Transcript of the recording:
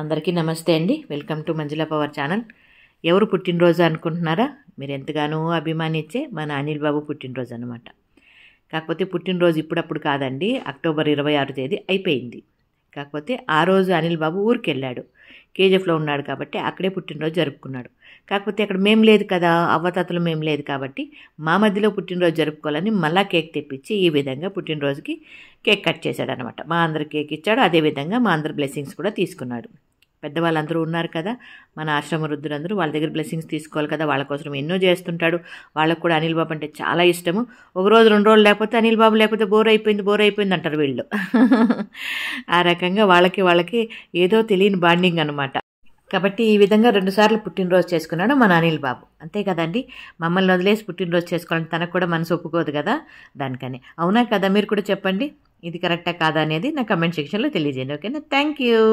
అందరికీ నమస్తే అండి welcome to Manjula power channel ఎవరు పుట్టినరోజు అనుకుంటున్నారా మీరు ఎంతగానో అభిమానించే మన అనిల్ బాబు పుట్టినరోజు అనమాట కాకపోతే పుట్టినరోజు ఇప్పుడప్పుడు కాదండి అక్టోబర్ ఇరవై ఆరు తేదీ అయిపోయింది కాకపోతే ఆ రోజు అనిల్ బాబు ఊరికి వెళ్ళాడు కేజీఎఫ్లో ఉన్నాడు కాబట్టి అక్కడే పుట్టినరోజు జరుపుకున్నాడు కాకపోతే అక్కడ మేం లేదు కదా అవ్వతాతలు మేం లేదు కాబట్టి మా మధ్యలో పుట్టినరోజు జరుపుకోవాలని మళ్ళా కేక్ తెప్పించి ఈ విధంగా పుట్టినరోజుకి కేక్ కట్ చేశాడనమాట మా అందరి కేక్ ఇచ్చాడు అదేవిధంగా మా అందరి బ్లెస్సింగ్స్ కూడా తీసుకున్నాడు పెద్దవాళ్ళందరూ ఉన్నారు కదా మన ఆశ్రమ రుద్రులందరూ వాళ్ళ దగ్గర బ్లెస్సింగ్స్ తీసుకోవాలి కదా వాళ్ళ కోసం ఎన్నో చేస్తుంటాడు వాళ్ళకు కూడా అనిల్ బాబు అంటే చాలా ఇష్టము ఒక రోజు రెండు రోజులు లేకపోతే అనిల్ బాబు లేకపోతే బోర్ అయిపోయింది బోర్ అయిపోయింది అంటారు వీళ్ళు ఆ రకంగా వాళ్ళకి వాళ్ళకి ఏదో తెలియని బాండింగ్ అనమాట కాబట్టి ఈ విధంగా రెండుసార్లు పుట్టినరోజు చేసుకున్నాడు మన అనిల్ బాబు అంతే కదండి మమ్మల్ని వదిలేసి పుట్టినరోజు చేసుకోవాలని తనకు కూడా మనసు ఒప్పుకోదు కదా దానికని అవునా కదా మీరు కూడా చెప్పండి ఇది కరెక్టా కాదా అనేది నా కమెంట్ సెక్షన్లో తెలియజేయండి ఓకేనా థ్యాంక్ యూ